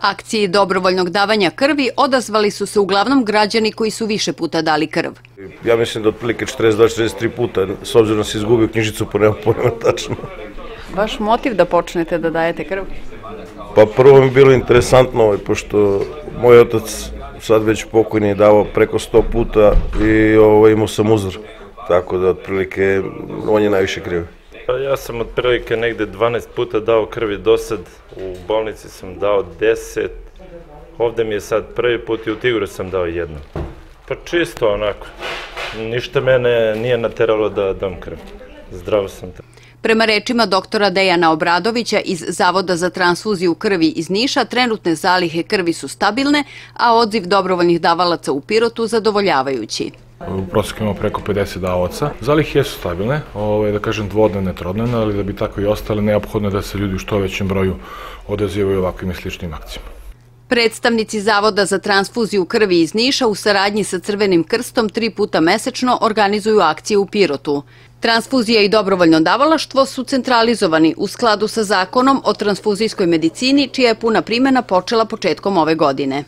Akciji dobrovoljnog davanja krvi odazvali su se uglavnom građani koji su više puta dali krv. Ja mislim da otprilike 42-43 puta, s obzirom da se izgubio knjižicu, po pa nema pojma tačno. Vaš motiv da počnete da dajete krv? Pa prvo mi je bilo interesantno, ovaj, pošto moj otac sad već pokojni je davao preko 100 puta i ovaj, imao sam uzor. Tako da otprilike on je najviše kriv. Pa ja sam otprilike negde 12 puta dao krvi do sad, u bolnici sam dao 10, ovde mi je sad prvi put i u Tigru sam dao jedno. Pa čisto onako, ništa mene nije nateralo da dam krv. Zdrav sam tako. Prema rečima doktora Dejana Obradovića iz Zavoda za transfuziju krvi iz Niša, trenutne zalihe krvi su stabilne, a odziv dobrovoljnih davalaca u Pirotu zadovoljavajući. U prosjeku imamo preko 50 davaoca. Zalihe su stabilne, ovaj, da kažem dvodnevne, trodnevne, ali da bi tako i ostale, neophodno je da se ljudi u što većem broju odazivaju ovakvim i sličnim akcijama. Predstavnici Zavoda za transfuziju krvi iz Niša u saradnji sa Crvenim krstom tri puta mesečno organizuju akcije u Pirotu. Transfuzija i dobrovoljno davalaštvo su centralizovani u skladu sa zakonom o transfuzijskoj medicini, čija je puna primjena počela početkom ove godine.